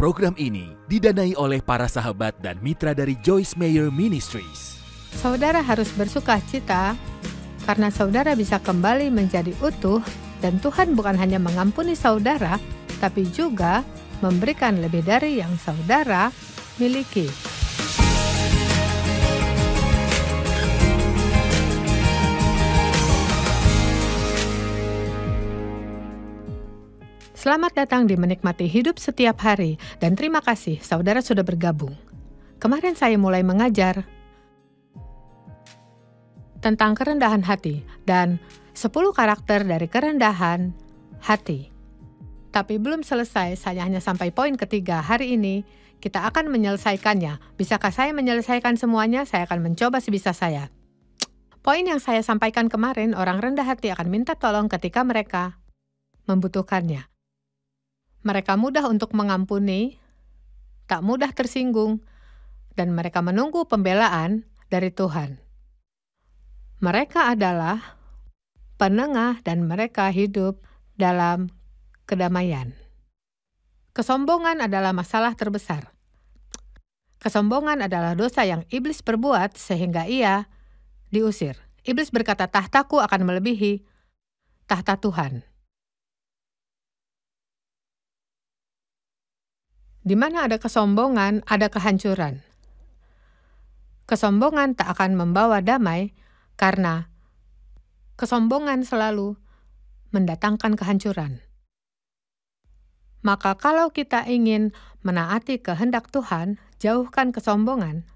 Program ini didanai oleh para sahabat dan mitra dari Joyce Mayer Ministries. Saudara harus bersuka cita karena saudara bisa kembali menjadi utuh dan Tuhan bukan hanya mengampuni saudara, tapi juga memberikan lebih dari yang saudara miliki. Selamat datang di Menikmati Hidup Setiap Hari dan terima kasih saudara sudah bergabung. Kemarin saya mulai mengajar tentang kerendahan hati dan 10 karakter dari kerendahan hati. Tapi belum selesai, saya hanya sampai poin ketiga hari ini. Kita akan menyelesaikannya. Bisakah saya menyelesaikan semuanya? Saya akan mencoba sebisa saya. Poin yang saya sampaikan kemarin, orang rendah hati akan minta tolong ketika mereka membutuhkannya. Mereka mudah untuk mengampuni, tak mudah tersinggung, dan mereka menunggu pembelaan dari Tuhan. Mereka adalah penengah dan mereka hidup dalam kedamaian. Kesombongan adalah masalah terbesar. Kesombongan adalah dosa yang iblis perbuat sehingga ia diusir. Iblis berkata, "Tahtaku akan melebihi tahta Tuhan." Di mana ada kesombongan, ada kehancuran. Kesombongan tak akan membawa damai karena kesombongan selalu mendatangkan kehancuran. Maka, kalau kita ingin menaati kehendak Tuhan, jauhkan kesombongan,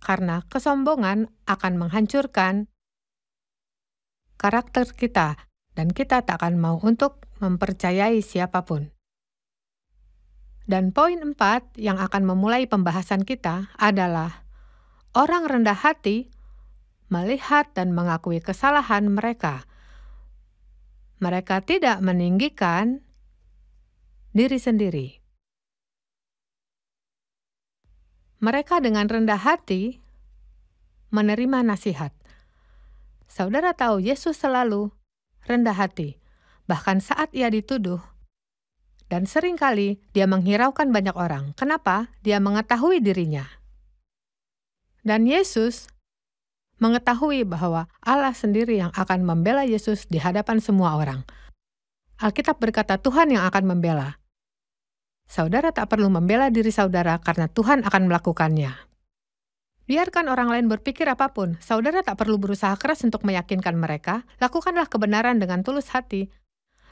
karena kesombongan akan menghancurkan karakter kita, dan kita tak akan mau untuk mempercayai siapapun. Dan poin empat yang akan memulai pembahasan kita adalah orang rendah hati melihat dan mengakui kesalahan mereka. Mereka tidak meninggikan diri sendiri. Mereka dengan rendah hati menerima nasihat. Saudara tahu Yesus selalu rendah hati, bahkan saat ia dituduh, dan seringkali dia menghiraukan banyak orang. Kenapa? Dia mengetahui dirinya. Dan Yesus mengetahui bahwa Allah sendiri yang akan membela Yesus di hadapan semua orang. Alkitab berkata Tuhan yang akan membela. Saudara tak perlu membela diri saudara karena Tuhan akan melakukannya. Biarkan orang lain berpikir apapun, saudara tak perlu berusaha keras untuk meyakinkan mereka, lakukanlah kebenaran dengan tulus hati,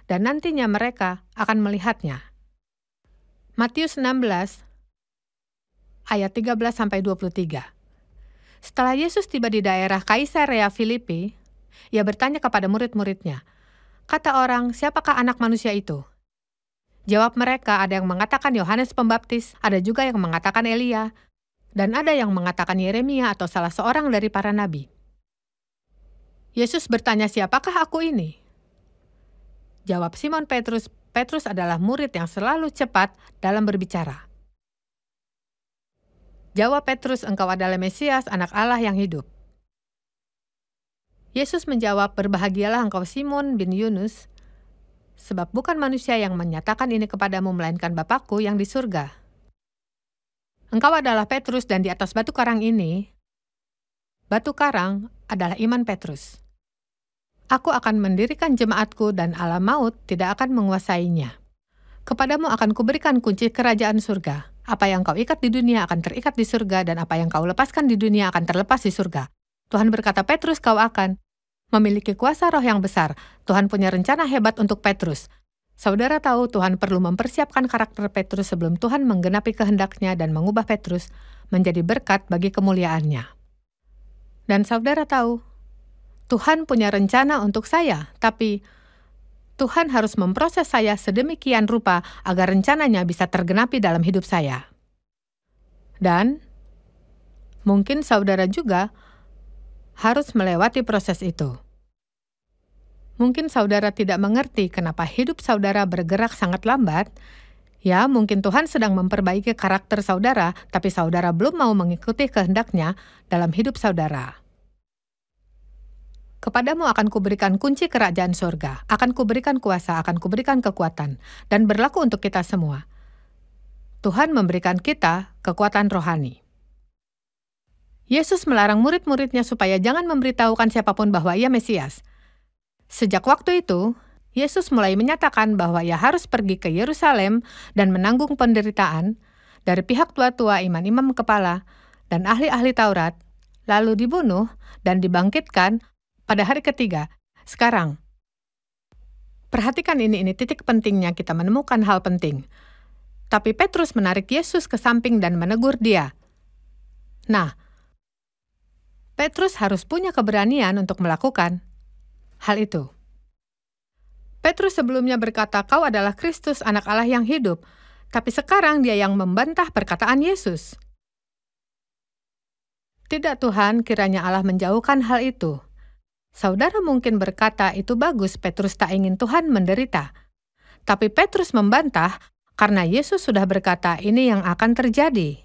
dan nantinya mereka akan melihatnya. Matius 16 ayat 13 sampai 23. Setelah Yesus tiba di daerah Kaisarea Filipi, ia bertanya kepada murid-muridnya, "Kata orang, siapakah anak manusia itu?" Jawab mereka, ada yang mengatakan Yohanes Pembaptis, ada juga yang mengatakan Elia, dan ada yang mengatakan Yeremia atau salah seorang dari para nabi. Yesus bertanya, "Siapakah aku ini?" Jawab Simon Petrus, Petrus adalah murid yang selalu cepat dalam berbicara. Jawab Petrus, engkau adalah Mesias, anak Allah yang hidup. Yesus menjawab, berbahagialah engkau Simon bin Yunus, sebab bukan manusia yang menyatakan ini kepadamu, melainkan Bapakku yang di surga. Engkau adalah Petrus dan di atas batu karang ini, batu karang adalah iman Petrus. Aku akan mendirikan jemaatku dan alam maut tidak akan menguasainya. Kepadamu akan kuberikan kunci kerajaan surga. Apa yang kau ikat di dunia akan terikat di surga, dan apa yang kau lepaskan di dunia akan terlepas di surga. Tuhan berkata, Petrus, kau akan memiliki kuasa roh yang besar. Tuhan punya rencana hebat untuk Petrus. Saudara tahu, Tuhan perlu mempersiapkan karakter Petrus sebelum Tuhan menggenapi kehendaknya dan mengubah Petrus menjadi berkat bagi kemuliaannya. Dan saudara tahu, Tuhan punya rencana untuk saya, tapi Tuhan harus memproses saya sedemikian rupa agar rencananya bisa tergenapi dalam hidup saya. Dan mungkin saudara juga harus melewati proses itu. Mungkin saudara tidak mengerti kenapa hidup saudara bergerak sangat lambat. Ya, mungkin Tuhan sedang memperbaiki karakter saudara, tapi saudara belum mau mengikuti kehendaknya dalam hidup saudara. Kepadamu akan kuberikan kunci kerajaan surga, akan kuberikan kuasa, akan kuberikan kekuatan, dan berlaku untuk kita semua. Tuhan memberikan kita kekuatan rohani. Yesus melarang murid-muridnya supaya jangan memberitahukan siapapun bahwa ia Mesias. Sejak waktu itu, Yesus mulai menyatakan bahwa ia harus pergi ke Yerusalem dan menanggung penderitaan dari pihak tua-tua imam-imam kepala dan ahli-ahli Taurat, lalu dibunuh dan dibangkitkan pada hari ketiga, sekarang. Perhatikan ini, ini titik pentingnya kita menemukan hal penting. Tapi Petrus menarik Yesus ke samping dan menegur dia. Nah, Petrus harus punya keberanian untuk melakukan hal itu. Petrus sebelumnya berkata, "Kau adalah Kristus, Anak Allah yang hidup." Tapi sekarang dia yang membantah perkataan Yesus. Tidak Tuhan, kiranya Allah menjauhkan hal itu. Saudara mungkin berkata, "Itu bagus, Petrus tak ingin Tuhan menderita." Tapi Petrus membantah karena Yesus sudah berkata, "Ini yang akan terjadi."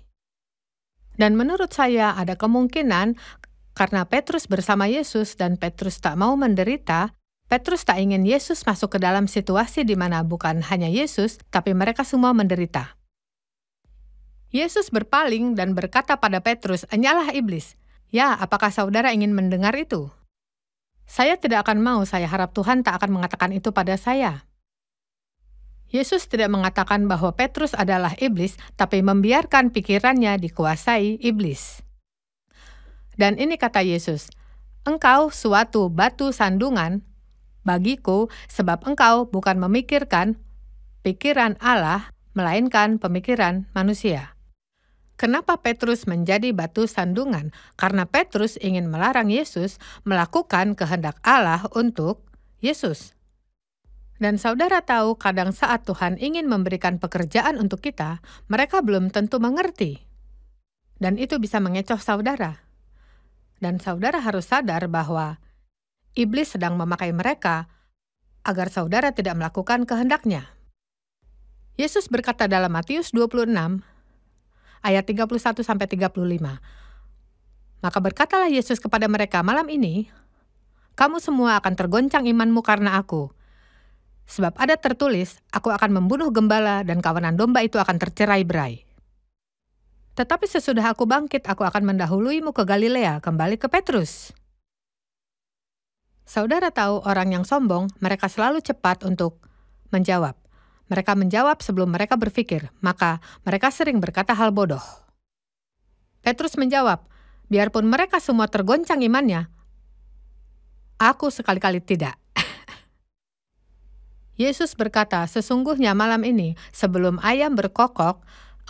Dan menurut saya, ada kemungkinan karena Petrus bersama Yesus dan Petrus tak mau menderita, Petrus tak ingin Yesus masuk ke dalam situasi di mana bukan hanya Yesus, tapi mereka semua menderita. Yesus berpaling dan berkata pada Petrus, "Enyalah iblis." Ya, apakah saudara ingin mendengar itu? Saya tidak akan mau, saya harap Tuhan tak akan mengatakan itu pada saya. Yesus tidak mengatakan bahwa Petrus adalah iblis, tapi membiarkan pikirannya dikuasai iblis. Dan ini kata Yesus, Engkau suatu batu sandungan bagiku sebab engkau bukan memikirkan pikiran Allah, melainkan pemikiran manusia. Kenapa Petrus menjadi batu sandungan? Karena Petrus ingin melarang Yesus melakukan kehendak Allah untuk Yesus. Dan saudara tahu, kadang saat Tuhan ingin memberikan pekerjaan untuk kita, mereka belum tentu mengerti, dan itu bisa mengecoh saudara. Dan saudara harus sadar bahwa iblis sedang memakai mereka agar saudara tidak melakukan kehendaknya. Yesus berkata dalam Matius 26, ayat 31 sampai 35. Maka berkatalah Yesus kepada mereka, "Malam ini kamu semua akan tergoncang imanmu karena aku." Sebab ada tertulis, aku akan membunuh gembala dan kawanan domba itu akan tercerai-berai. Tetapi sesudah aku bangkit, aku akan mendahuluimu ke Galilea, kembali ke Petrus. Saudara tahu orang yang sombong, mereka selalu cepat untuk menjawab. Mereka menjawab sebelum mereka berpikir, maka mereka sering berkata hal bodoh. Petrus menjawab, biarpun mereka semua tergoncang imannya, aku sekali-kali tidak. Yesus berkata, sesungguhnya malam ini, sebelum ayam berkokok,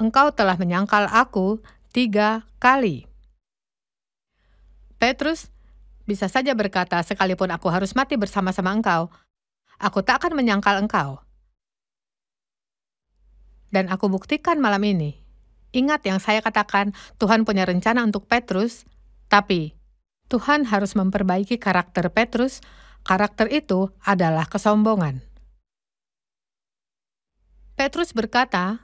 engkau telah menyangkal aku tiga kali. Petrus bisa saja berkata, sekalipun aku harus mati bersama-sama engkau, aku tak akan menyangkal engkau dan aku buktikan malam ini. Ingat yang saya katakan, Tuhan punya rencana untuk Petrus, tapi Tuhan harus memperbaiki karakter Petrus. Karakter itu adalah kesombongan. Petrus berkata,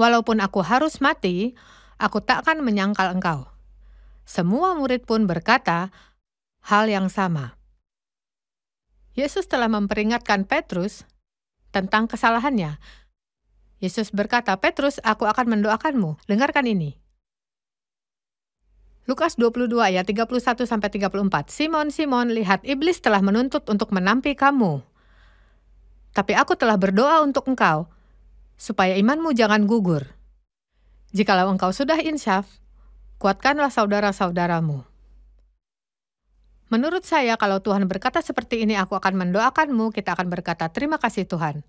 "Walaupun aku harus mati, aku tak akan menyangkal engkau." Semua murid pun berkata hal yang sama. Yesus telah memperingatkan Petrus tentang kesalahannya Yesus berkata, Petrus, aku akan mendoakanmu. Dengarkan ini. Lukas 22 ayat 31 sampai 34. Simon, Simon, lihat iblis telah menuntut untuk menampi kamu. Tapi aku telah berdoa untuk engkau supaya imanmu jangan gugur. Jikalau engkau sudah insyaf, kuatkanlah saudara-saudaramu. Menurut saya, kalau Tuhan berkata seperti ini, aku akan mendoakanmu, kita akan berkata, terima kasih Tuhan.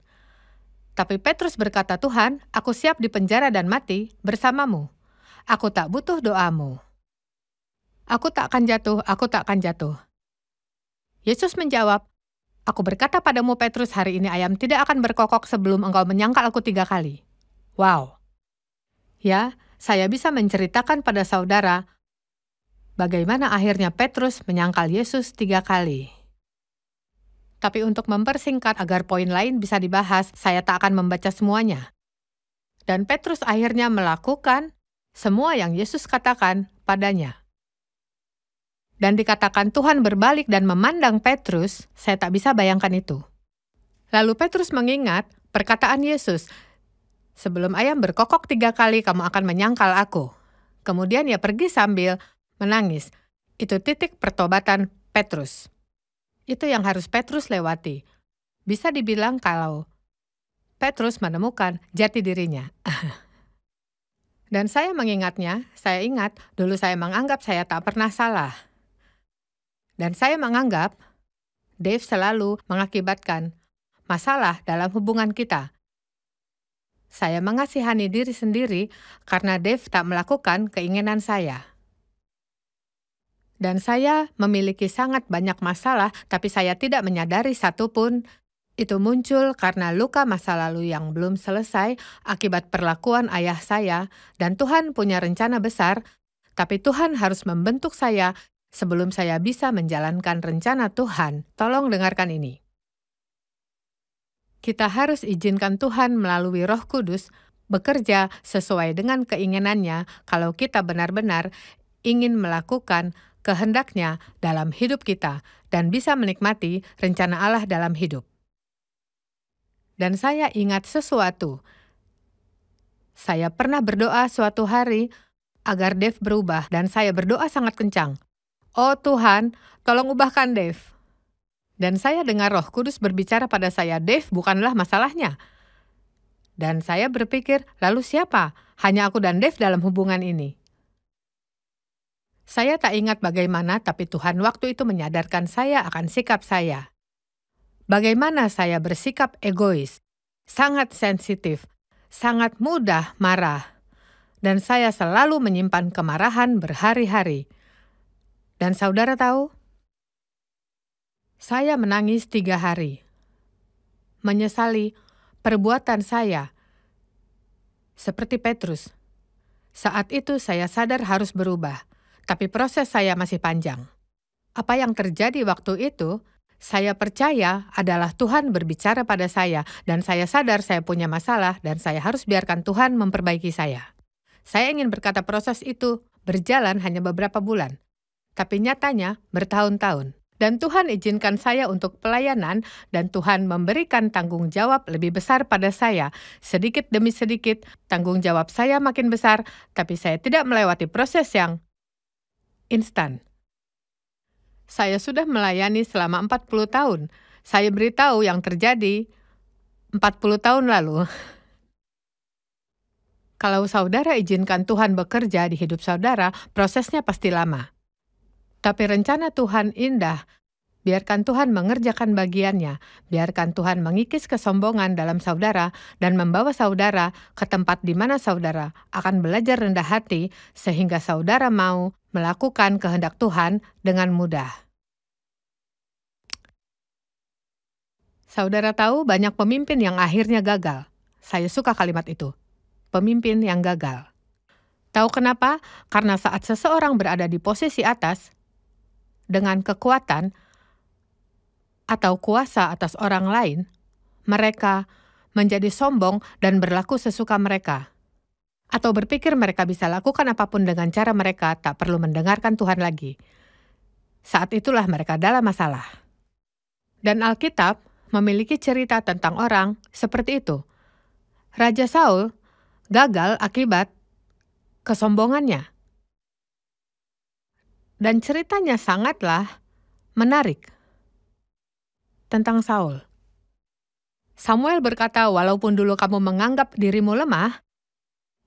Tapi Petrus berkata, Tuhan, aku siap di penjara dan mati bersamamu. Aku tak butuh doamu. Aku tak akan jatuh, aku tak akan jatuh. Yesus menjawab, Aku berkata padamu Petrus, hari ini ayam tidak akan berkokok sebelum engkau menyangkal aku tiga kali. Wow. Ya, saya bisa menceritakan pada saudara bagaimana akhirnya Petrus menyangkal Yesus tiga kali. Tapi untuk mempersingkat agar poin lain bisa dibahas, saya tak akan membaca semuanya. Dan Petrus akhirnya melakukan semua yang Yesus katakan padanya. Dan dikatakan Tuhan berbalik dan memandang Petrus, saya tak bisa bayangkan itu. Lalu Petrus mengingat perkataan Yesus, Sebelum ayam berkokok tiga kali, kamu akan menyangkal aku. Kemudian ia pergi sambil menangis. Itu titik pertobatan Petrus. Itu yang harus Petrus lewati. Bisa dibilang kalau Petrus menemukan jati dirinya. Dan saya mengingatnya, saya ingat dulu saya menganggap saya tak pernah salah. Dan saya menganggap Dave selalu mengakibatkan masalah dalam hubungan kita. Saya mengasihani diri sendiri karena Dave tak melakukan keinginan saya. Dan saya memiliki sangat banyak masalah, tapi saya tidak menyadari satupun. Itu muncul karena luka masa lalu yang belum selesai akibat perlakuan ayah saya, dan Tuhan punya rencana besar, tapi Tuhan harus membentuk saya sebelum saya bisa menjalankan rencana Tuhan. Tolong dengarkan ini. Kita harus izinkan Tuhan melalui Roh Kudus bekerja sesuai dengan keinginannya kalau kita benar-benar ingin melakukan kehendaknya dalam hidup kita dan bisa menikmati rencana Allah dalam hidup. Dan saya ingat sesuatu. Saya pernah berdoa suatu hari agar Dev berubah dan saya berdoa sangat kencang. Oh Tuhan, tolong ubahkan Dev. Dan saya dengar roh kudus berbicara pada saya, Dev bukanlah masalahnya. Dan saya berpikir, lalu siapa? Hanya aku dan Dev dalam hubungan ini. Saya tak ingat bagaimana, tapi Tuhan waktu itu menyadarkan saya akan sikap saya. Bagaimana saya bersikap egois, sangat sensitif, sangat mudah marah, dan saya selalu menyimpan kemarahan berhari-hari. Dan saudara tahu, saya menangis tiga hari, menyesali perbuatan saya, seperti Petrus. Saat itu saya sadar harus berubah tapi proses saya masih panjang. Apa yang terjadi waktu itu, saya percaya adalah Tuhan berbicara pada saya, dan saya sadar saya punya masalah, dan saya harus biarkan Tuhan memperbaiki saya. Saya ingin berkata, proses itu berjalan hanya beberapa bulan, tapi nyatanya bertahun-tahun. Dan Tuhan izinkan saya untuk pelayanan, dan Tuhan memberikan tanggung jawab lebih besar pada saya. Sedikit demi sedikit, tanggung jawab saya makin besar, tapi saya tidak melewati proses yang instan. Saya sudah melayani selama 40 tahun. Saya beritahu yang terjadi 40 tahun lalu. Kalau saudara izinkan Tuhan bekerja di hidup saudara, prosesnya pasti lama. Tapi rencana Tuhan indah biarkan Tuhan mengerjakan bagiannya, biarkan Tuhan mengikis kesombongan dalam saudara dan membawa saudara ke tempat di mana saudara akan belajar rendah hati sehingga saudara mau melakukan kehendak Tuhan dengan mudah. Saudara tahu banyak pemimpin yang akhirnya gagal. Saya suka kalimat itu. Pemimpin yang gagal. Tahu kenapa? Karena saat seseorang berada di posisi atas, dengan kekuatan, atau kuasa atas orang lain, mereka menjadi sombong dan berlaku sesuka mereka, atau berpikir mereka bisa lakukan apapun dengan cara mereka tak perlu mendengarkan Tuhan lagi. Saat itulah mereka dalam masalah. Dan Alkitab memiliki cerita tentang orang seperti itu. Raja Saul gagal akibat kesombongannya. Dan ceritanya sangatlah menarik tentang Saul. Samuel berkata, "Walaupun dulu kamu menganggap dirimu lemah,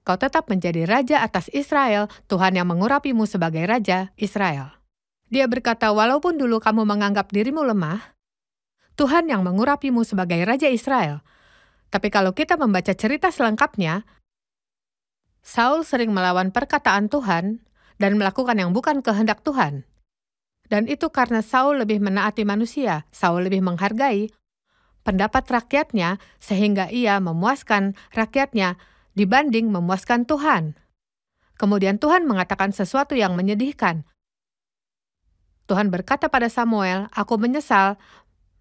kau tetap menjadi raja atas Israel, Tuhan yang mengurapimu sebagai raja Israel." Dia berkata, "Walaupun dulu kamu menganggap dirimu lemah, Tuhan yang mengurapimu sebagai raja Israel." Tapi kalau kita membaca cerita selengkapnya, Saul sering melawan perkataan Tuhan dan melakukan yang bukan kehendak Tuhan. Dan itu karena Saul lebih menaati manusia, Saul lebih menghargai pendapat rakyatnya sehingga ia memuaskan rakyatnya dibanding memuaskan Tuhan. Kemudian Tuhan mengatakan sesuatu yang menyedihkan. Tuhan berkata pada Samuel, "Aku menyesal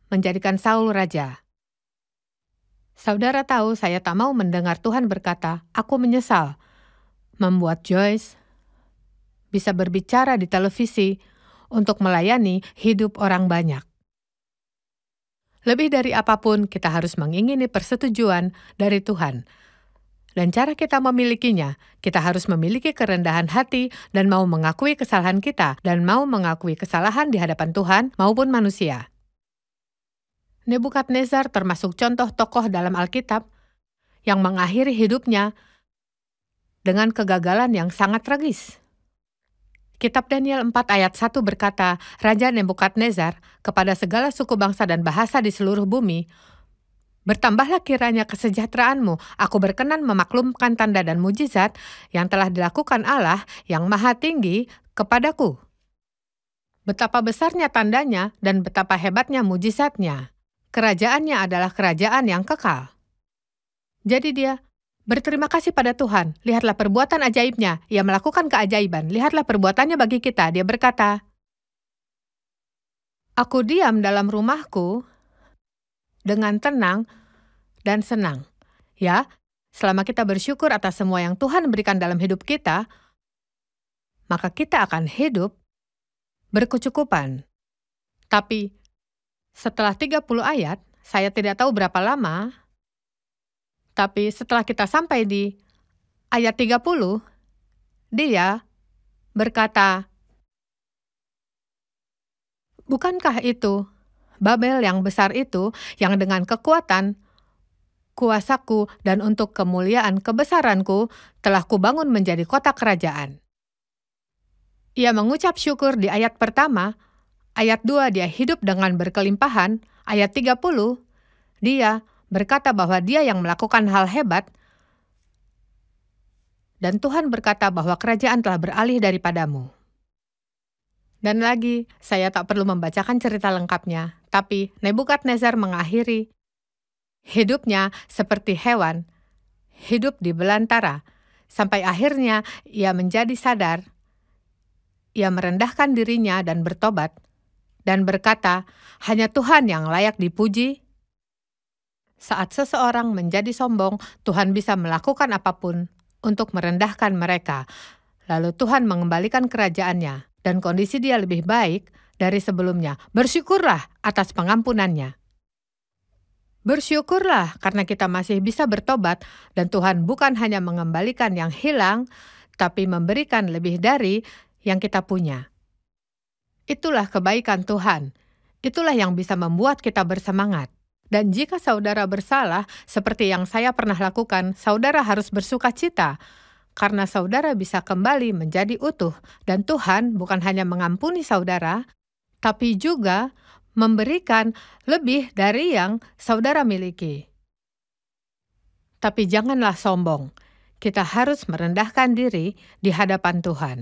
menjadikan Saul raja." Saudara tahu, saya tak mau mendengar Tuhan berkata, "Aku menyesal." Membuat Joyce bisa berbicara di televisi untuk melayani hidup orang banyak. Lebih dari apapun, kita harus mengingini persetujuan dari Tuhan. Dan cara kita memilikinya, kita harus memiliki kerendahan hati dan mau mengakui kesalahan kita dan mau mengakui kesalahan di hadapan Tuhan maupun manusia. Nebukadnezar termasuk contoh tokoh dalam Alkitab yang mengakhiri hidupnya dengan kegagalan yang sangat tragis. Kitab Daniel 4 ayat 1 berkata, Raja Nebukadnezar kepada segala suku bangsa dan bahasa di seluruh bumi, Bertambahlah kiranya kesejahteraanmu. Aku berkenan memaklumkan tanda dan mujizat yang telah dilakukan Allah yang maha tinggi kepadaku. Betapa besarnya tandanya dan betapa hebatnya mujizatnya. Kerajaannya adalah kerajaan yang kekal. Jadi dia Berterima kasih pada Tuhan, lihatlah perbuatan ajaibnya. Ia melakukan keajaiban, lihatlah perbuatannya bagi kita. Dia berkata, Aku diam dalam rumahku dengan tenang dan senang. Ya, selama kita bersyukur atas semua yang Tuhan berikan dalam hidup kita, maka kita akan hidup berkecukupan. Tapi, setelah 30 ayat, saya tidak tahu berapa lama tapi setelah kita sampai di ayat 30, dia berkata, Bukankah itu Babel yang besar itu yang dengan kekuatan kuasaku dan untuk kemuliaan kebesaranku telah kubangun menjadi kota kerajaan. Ia mengucap syukur di ayat pertama, ayat 2 dia hidup dengan berkelimpahan, ayat 30 dia berkata bahwa dia yang melakukan hal hebat, dan Tuhan berkata bahwa kerajaan telah beralih daripadamu. Dan lagi, saya tak perlu membacakan cerita lengkapnya, tapi Nebukadnezar mengakhiri hidupnya seperti hewan, hidup di belantara, sampai akhirnya ia menjadi sadar, ia merendahkan dirinya dan bertobat, dan berkata, hanya Tuhan yang layak dipuji, saat seseorang menjadi sombong, Tuhan bisa melakukan apapun untuk merendahkan mereka. Lalu Tuhan mengembalikan kerajaannya, dan kondisi dia lebih baik dari sebelumnya. Bersyukurlah atas pengampunannya. Bersyukurlah karena kita masih bisa bertobat, dan Tuhan bukan hanya mengembalikan yang hilang, tapi memberikan lebih dari yang kita punya. Itulah kebaikan Tuhan. Itulah yang bisa membuat kita bersemangat. Dan jika saudara bersalah, seperti yang saya pernah lakukan, saudara harus bersuka cita karena saudara bisa kembali menjadi utuh, dan Tuhan bukan hanya mengampuni saudara, tapi juga memberikan lebih dari yang saudara miliki. Tapi janganlah sombong, kita harus merendahkan diri di hadapan Tuhan.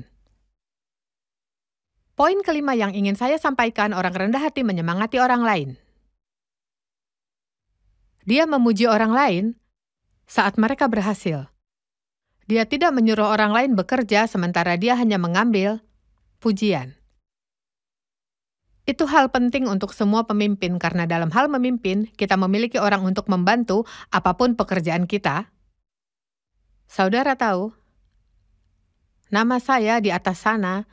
Poin kelima yang ingin saya sampaikan, orang rendah hati menyemangati orang lain. Dia memuji orang lain saat mereka berhasil. Dia tidak menyuruh orang lain bekerja sementara dia hanya mengambil pujian. Itu hal penting untuk semua pemimpin karena dalam hal memimpin, kita memiliki orang untuk membantu apapun pekerjaan kita. Saudara tahu, nama saya di atas sana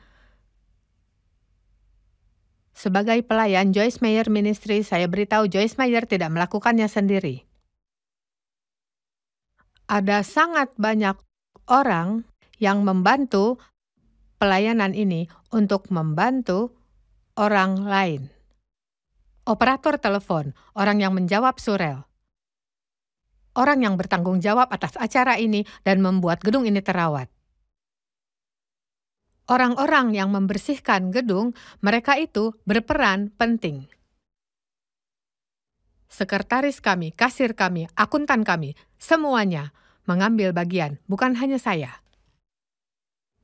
sebagai pelayan Joyce Meyer Ministry, saya beritahu Joyce Meyer tidak melakukannya sendiri. Ada sangat banyak orang yang membantu pelayanan ini untuk membantu orang lain. Operator telepon, orang yang menjawab surel. Orang yang bertanggung jawab atas acara ini dan membuat gedung ini terawat orang-orang yang membersihkan gedung, mereka itu berperan penting. Sekretaris kami, kasir kami, akuntan kami, semuanya mengambil bagian, bukan hanya saya.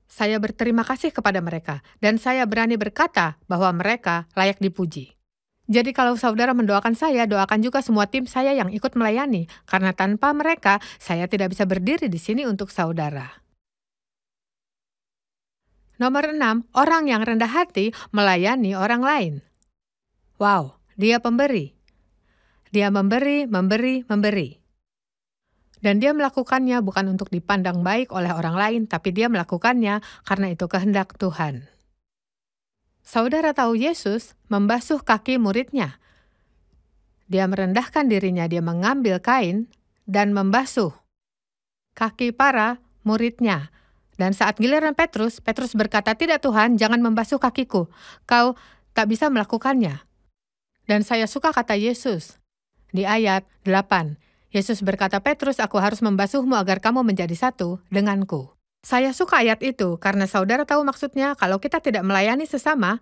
Saya berterima kasih kepada mereka, dan saya berani berkata bahwa mereka layak dipuji. Jadi kalau saudara mendoakan saya, doakan juga semua tim saya yang ikut melayani, karena tanpa mereka, saya tidak bisa berdiri di sini untuk saudara. Nomor enam, orang yang rendah hati melayani orang lain. Wow, dia pemberi. Dia memberi, memberi, memberi. Dan dia melakukannya bukan untuk dipandang baik oleh orang lain, tapi dia melakukannya karena itu kehendak Tuhan. Saudara tahu Yesus membasuh kaki muridnya. Dia merendahkan dirinya, dia mengambil kain dan membasuh kaki para muridnya dan saat giliran Petrus, Petrus berkata, "Tidak Tuhan, jangan membasuh kakiku. Kau tak bisa melakukannya." Dan saya suka kata Yesus. Di ayat 8, Yesus berkata, "Petrus, aku harus membasuhmu agar kamu menjadi satu denganku." Saya suka ayat itu karena saudara tahu maksudnya, kalau kita tidak melayani sesama,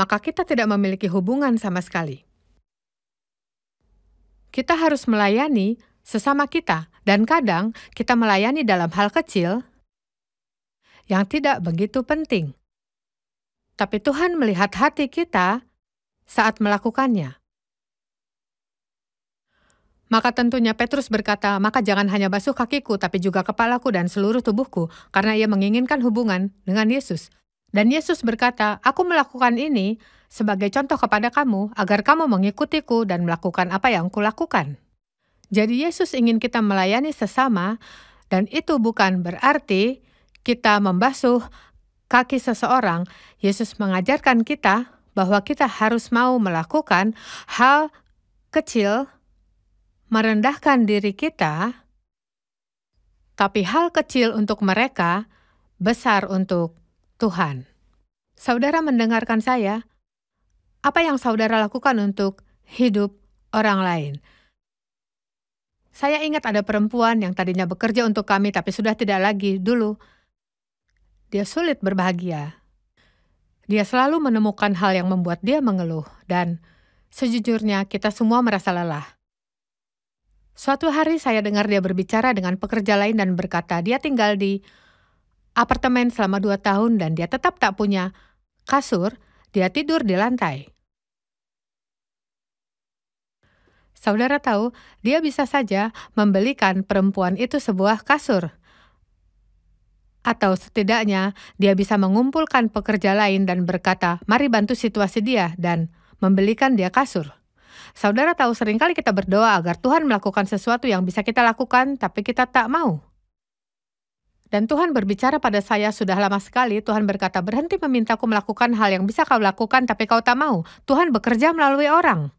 maka kita tidak memiliki hubungan sama sekali. Kita harus melayani sesama kita, dan kadang kita melayani dalam hal kecil, yang tidak begitu penting. Tapi Tuhan melihat hati kita saat melakukannya. Maka tentunya Petrus berkata, "Maka jangan hanya basuh kakiku, tapi juga kepalaku dan seluruh tubuhku, karena ia menginginkan hubungan dengan Yesus." Dan Yesus berkata, "Aku melakukan ini sebagai contoh kepada kamu, agar kamu mengikutiku dan melakukan apa yang kulakukan." Jadi Yesus ingin kita melayani sesama, dan itu bukan berarti kita membasuh kaki seseorang, Yesus mengajarkan kita bahwa kita harus mau melakukan hal kecil, merendahkan diri kita, tapi hal kecil untuk mereka, besar untuk Tuhan. Saudara mendengarkan saya? Apa yang saudara lakukan untuk hidup orang lain? Saya ingat ada perempuan yang tadinya bekerja untuk kami tapi sudah tidak lagi dulu dia sulit berbahagia. Dia selalu menemukan hal yang membuat dia mengeluh, dan sejujurnya kita semua merasa lelah. Suatu hari saya dengar dia berbicara dengan pekerja lain dan berkata dia tinggal di apartemen selama dua tahun dan dia tetap tak punya kasur, dia tidur di lantai. Saudara tahu, dia bisa saja membelikan perempuan itu sebuah kasur, atau setidaknya dia bisa mengumpulkan pekerja lain dan berkata, "Mari bantu situasi dia" dan membelikan dia kasur. Saudara tahu seringkali kita berdoa agar Tuhan melakukan sesuatu yang bisa kita lakukan, tapi kita tak mau. Dan Tuhan berbicara pada saya sudah lama sekali, Tuhan berkata, berhenti memintaku melakukan hal yang bisa kau lakukan, tapi kau tak mau. Tuhan bekerja melalui orang.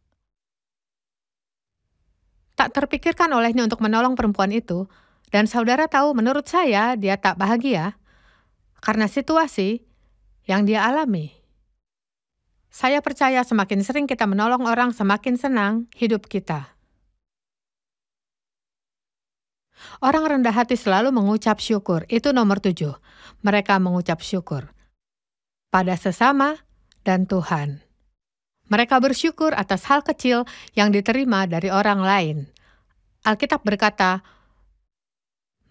Tak terpikirkan olehnya untuk menolong perempuan itu, dan saudara tahu, menurut saya, dia tak bahagia karena situasi yang dia alami. Saya percaya semakin sering kita menolong orang, semakin senang hidup kita. Orang rendah hati selalu mengucap syukur. Itu nomor tujuh. Mereka mengucap syukur pada sesama dan Tuhan. Mereka bersyukur atas hal kecil yang diterima dari orang lain. Alkitab berkata,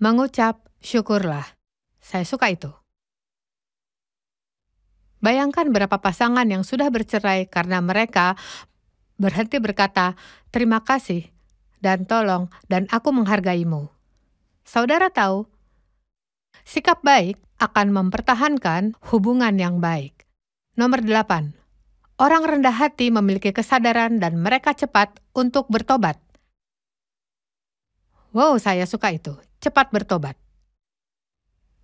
Mengucap syukurlah. Saya suka itu. Bayangkan berapa pasangan yang sudah bercerai karena mereka berhenti berkata, "Terima kasih dan tolong, dan aku menghargaimu." Saudara tahu, sikap baik akan mempertahankan hubungan yang baik. Nomor delapan, orang rendah hati memiliki kesadaran dan mereka cepat untuk bertobat. Wow, saya suka itu cepat bertobat.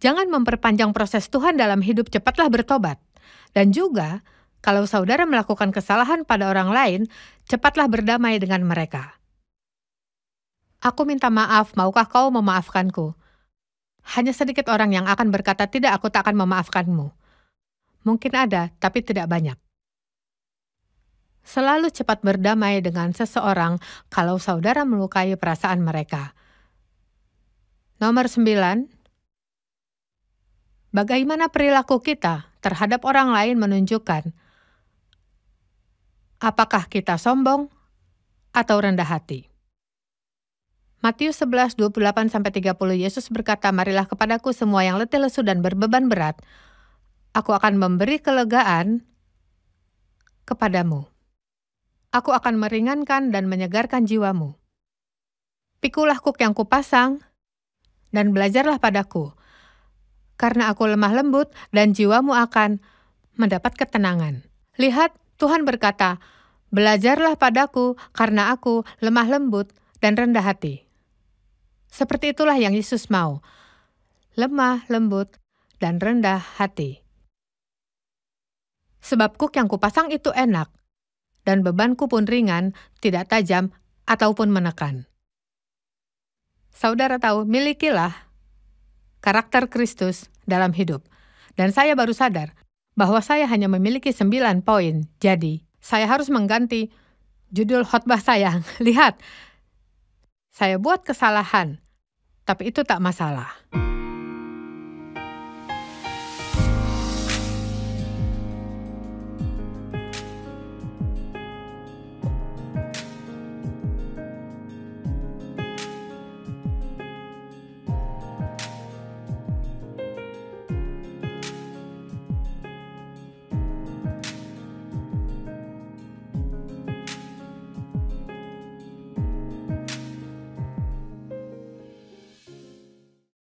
Jangan memperpanjang proses Tuhan dalam hidup, cepatlah bertobat. Dan juga, kalau saudara melakukan kesalahan pada orang lain, cepatlah berdamai dengan mereka. Aku minta maaf, maukah kau memaafkanku? Hanya sedikit orang yang akan berkata, "Tidak, aku tak akan memaafkanmu." Mungkin ada, tapi tidak banyak. Selalu cepat berdamai dengan seseorang kalau saudara melukai perasaan mereka. Nomor sembilan, bagaimana perilaku kita terhadap orang lain menunjukkan apakah kita sombong atau rendah hati. Matius 11, 28-30 Yesus berkata, Marilah kepadaku semua yang letih lesu dan berbeban berat, aku akan memberi kelegaan kepadamu. Aku akan meringankan dan menyegarkan jiwamu. Pikulah kuk yang kupasang, dan belajarlah padaku. Karena aku lemah lembut dan jiwamu akan mendapat ketenangan. Lihat, Tuhan berkata, Belajarlah padaku karena aku lemah lembut dan rendah hati. Seperti itulah yang Yesus mau. Lemah, lembut, dan rendah hati. Sebab kuk yang kupasang itu enak, dan bebanku pun ringan, tidak tajam, ataupun menekan saudara tahu, milikilah karakter Kristus dalam hidup. Dan saya baru sadar bahwa saya hanya memiliki sembilan poin. Jadi, saya harus mengganti judul khotbah saya. Lihat, saya buat kesalahan, tapi itu tak masalah.